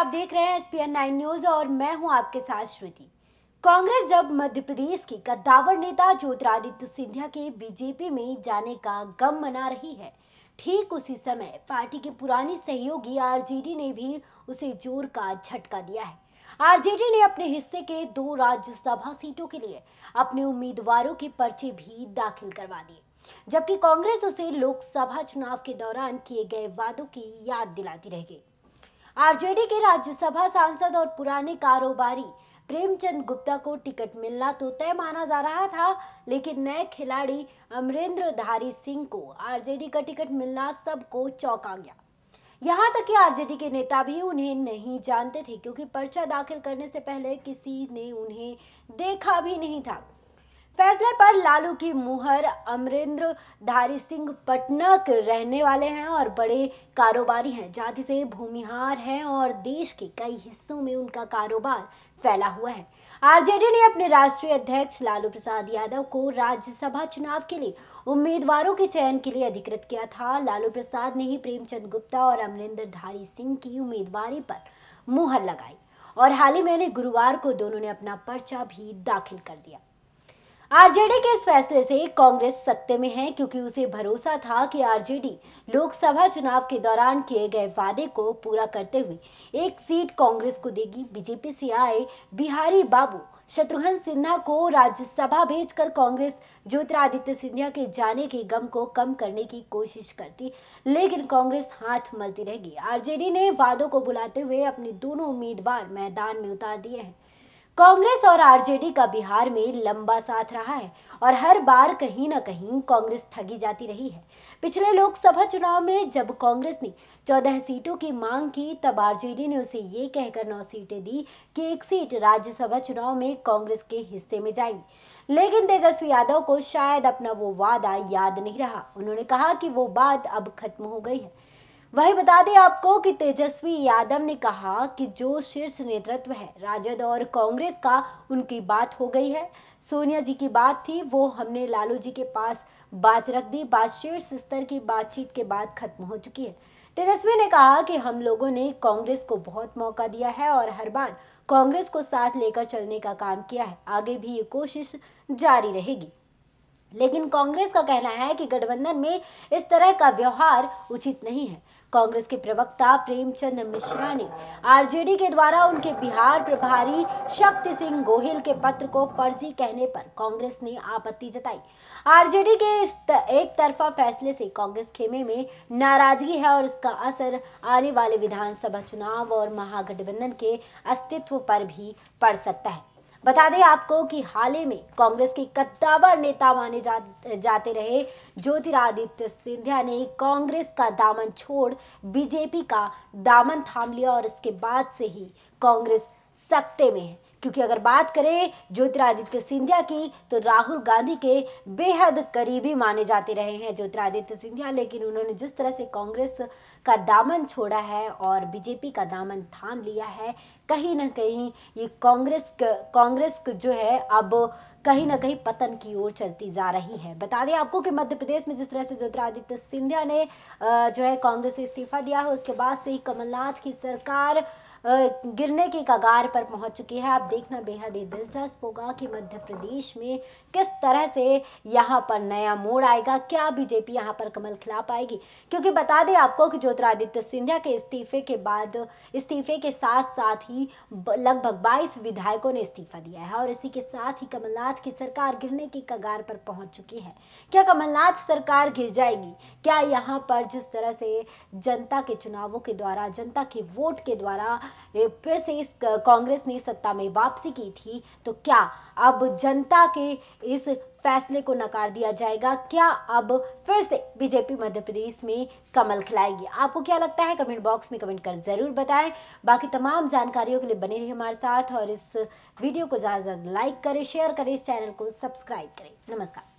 आप देख रहे हैं S P N nine news और मैं हूं आपके साथ श्रुति कांग्रेस जब मध्य प्रदेश के कद्दावर नेता ज्योतिरादित्य सिंधिया के बीजेपी में जाने का गम मना रही है ठीक उसी समय पार्टी के पुरानी सहयोगी आरजेडी ने भी उसे जोर का झटका दिया है आरजेडी ने अपने हिस्से के दो राज्यसभा सीटों के लिए अपने उम्मीदवारों के पर्चे भी दाखिल करवा दिए जबकि कांग्रेस उसे लोकसभा चुनाव के दौरान किए गए वादों की याद दिलाती रह गई आरजेडी के राज्यसभा सांसद और पुराने कारोबारी प्रेमचंद गुप्ता को टिकट मिलना तो तय माना जा रहा था लेकिन नए खिलाड़ी अमरेंद्र धारी सिंह को आरजेडी का टिकट मिलना सबको चौंका गया यहाँ तक कि आरजेडी के नेता भी उन्हें नहीं जानते थे क्योंकि पर्चा दाखिल करने से पहले किसी ने उन्हें देखा भी नहीं था फैसले पर लालू की मुहर अमरेंद्र धारी सिंह पटनक रहने वाले हैं और बड़े कारोबारी हैं जाति से भूमिहार हैं और देश के कई हिस्सों में उनका कारोबार फैला हुआ है आरजेडी ने अपने राष्ट्रीय अध्यक्ष लालू प्रसाद यादव को राज्यसभा चुनाव के लिए उम्मीदवारों के चयन के लिए अधिकृत किया था लालू प्रसाद ने ही प्रेमचंद गुप्ता और अमरेंद्र धारी सिंह की उम्मीदवारी पर मुहर लगाई और हाल ही में गुरुवार को दोनों ने अपना पर्चा भी दाखिल कर दिया आरजेडी के इस फैसले से कांग्रेस सत्ते में है क्योंकि उसे भरोसा था कि आरजेडी लोकसभा चुनाव के दौरान किए गए वादे को पूरा करते हुए एक सीट कांग्रेस को देगी बीजेपी से आए बिहारी बाबू शत्रुघ्न सिन्हा को राज्यसभा भेजकर कांग्रेस ज्योतिरादित्य सिंधिया के जाने के गम को कम करने की कोशिश करती लेकिन कांग्रेस हाथ मलती रहेगी आरजेडी ने वादों को बुलाते हुए अपने दोनों उम्मीदवार मैदान में उतार दिए हैं कांग्रेस और आरजेडी का बिहार में लंबा साथ रहा है और हर बार कहीं ना कहीं कांग्रेस ठगी जाती रही है पिछले लोकसभा चुनाव में जब कांग्रेस ने 14 सीटों की मांग की तब आरजेडी ने उसे ये कहकर नौ सीटें दी कि एक सीट राज्यसभा चुनाव में कांग्रेस के हिस्से में जाएंगी लेकिन तेजस्वी यादव को शायद अपना वो वादा याद नहीं रहा उन्होंने कहा कि वो बात अब खत्म हो गई है वही बता दें आपको कि तेजस्वी यादव ने कहा कि जो शीर्ष नेतृत्व है राजद और कांग्रेस का उनकी बात हो गई है सोनिया जी की बात थी वो हमने लालू जी के पास बात रख दी बात शीर्ष स्तर की बातचीत के बाद खत्म हो चुकी है तेजस्वी ने कहा कि हम लोगों ने कांग्रेस को बहुत मौका दिया है और हर बार कांग्रेस को साथ लेकर चलने का काम किया है आगे भी ये कोशिश जारी रहेगी लेकिन कांग्रेस का कहना है कि गठबंधन में इस तरह का व्यवहार उचित नहीं है कांग्रेस के प्रवक्ता प्रेमचंद मिश्रा ने आरजेडी के द्वारा उनके बिहार प्रभारी शक्ति सिंह गोहिल के पत्र को फर्जी कहने पर कांग्रेस ने आपत्ति जताई आरजेडी के इस एक तरफा फैसले से कांग्रेस खेमे में नाराजगी है और इसका असर आने वाले विधानसभा चुनाव और महागठबंधन के अस्तित्व पर भी पड़ सकता है बता दें आपको कि हाल ही में कांग्रेस के कद्दावर नेता माने जा, जाते रहे ज्योतिरादित्य सिंधिया ने कांग्रेस का दामन छोड़ बीजेपी का दामन थाम लिया और इसके बाद से ही कांग्रेस सत्ते में है क्योंकि अगर बात करें ज्योतिरादित्य सिंधिया की तो राहुल गांधी के बेहद करीबी माने जाते रहे हैं ज्योतिरादित्य सिंधिया लेकिन उन्होंने जिस तरह से कांग्रेस का दामन छोड़ा है और बीजेपी का दामन थाम लिया है कहीं ना कहीं ये कांग्रेस कांग्रेस जो है अब कहीं ना कहीं पतन की ओर चलती जा रही है बता दें आपको कि मध्य प्रदेश में जिस तरह से ज्योतिरादित्य सिंधिया ने जो है कांग्रेस से इस्तीफा दिया है उसके बाद से ही कमलनाथ की सरकार गिरने की कगार पर पहुंच चुकी है आप देखना बेहद ही दिलचस्प होगा कि मध्य प्रदेश में किस तरह से यहाँ पर नया मोड़ आएगा क्या बीजेपी यहाँ पर कमल खिला पाएगी क्योंकि बता दें आपको कि ज्योतिरादित्य सिंधिया के इस्तीफे के बाद इस्तीफे के साथ साथ ही लगभग बाईस विधायकों ने इस्तीफा दिया है और इसी के साथ ही कमलनाथ की सरकार गिरने की कगार पर पहुंच चुकी है क्या कमलनाथ सरकार गिर जाएगी क्या यहाँ पर जिस तरह से जनता के चुनावों के द्वारा जनता के वोट के द्वारा फिर से इस कांग्रेस ने सत्ता में वापसी की थी तो क्या अब जनता के इस फैसले को नकार दिया जाएगा क्या अब फिर से बीजेपी मध्य प्रदेश में कमल खिलाएगी आपको क्या लगता है कमेंट बॉक्स में कमेंट कर ज़रूर बताएं बाकी तमाम जानकारियों के लिए बने रहिए हमारे साथ और इस वीडियो को ज़्यादा से ज़्यादा लाइक करें शेयर करें इस चैनल को सब्सक्राइब करें नमस्कार